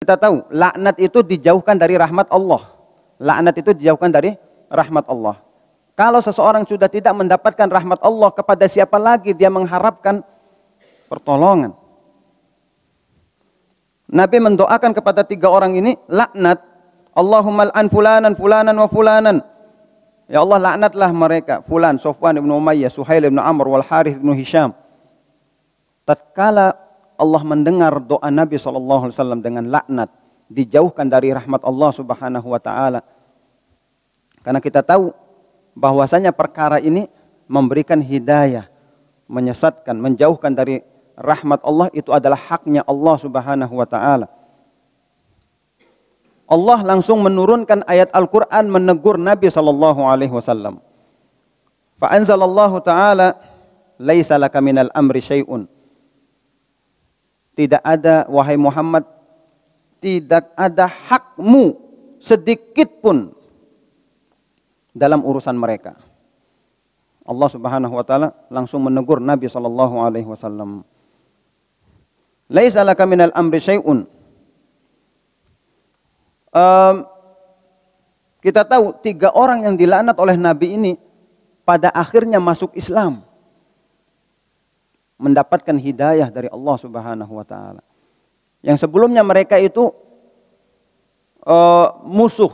kita tahu laknat itu dijauhkan dari rahmat Allah laknat itu dijauhkan dari rahmat Allah kalau seseorang sudah tidak mendapatkan rahmat Allah kepada siapa lagi dia mengharapkan pertolongan Nabi mendoakan kepada tiga orang ini laknat Allahumma al-an fulanan fulanan wa fulanan Ya Allah laknatlah mereka fulan Sofwan ibn Umayyah, Suhail ibn Amr wal Harith Hisham. Tatkala Allah mendengar doa Nabi saw dengan laknat, dijauhkan dari rahmat Allah Subhanahu wa taala. Karena kita tahu bahwasanya perkara ini memberikan hidayah, menyesatkan, menjauhkan dari rahmat Allah itu adalah haknya Allah Subhanahu wa taala. Allah langsung menurunkan ayat Al-Qur'an menegur Nabi sallallahu alaihi wasallam. Fa anzalallahu taala laisa laka minal amri syai'un. Tidak ada wahai Muhammad tidak ada hakmu sedikit pun dalam urusan mereka. Allah Subhanahu wa taala langsung menegur Nabi sallallahu alaihi wasallam. Laisa laka minal amri syai'un um, kita tahu tiga orang yang dilaknat oleh Nabi ini pada akhirnya masuk Islam. Mendapatkan hidayah dari Allah subhanahu wa ta'ala. Yang sebelumnya mereka itu uh, musuh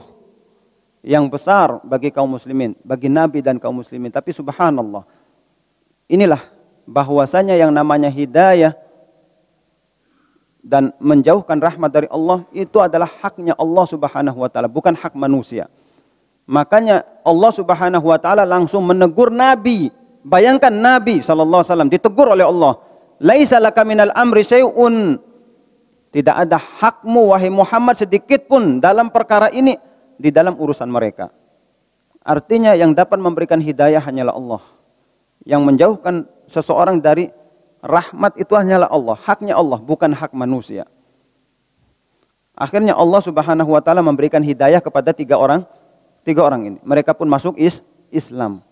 yang besar bagi kaum muslimin, bagi Nabi dan kaum muslimin. Tapi subhanallah, inilah bahwasanya yang namanya hidayah dan menjauhkan rahmat dari Allah itu adalah haknya Allah Subhanahu wa taala, bukan hak manusia. Makanya Allah Subhanahu wa taala langsung menegur nabi. Bayangkan nabi sallallahu alaihi wasallam ditegur oleh Allah, "Laisa laka minal amri syai'un." Tidak ada hakmu wahai Muhammad sedikit pun dalam perkara ini di dalam urusan mereka. Artinya yang dapat memberikan hidayah hanyalah Allah. Yang menjauhkan seseorang dari Rahmat itu hanyalah Allah, haknya Allah, bukan hak manusia. Akhirnya Allah Subhanahu wa taala memberikan hidayah kepada tiga orang, tiga orang ini. Mereka pun masuk is Islam.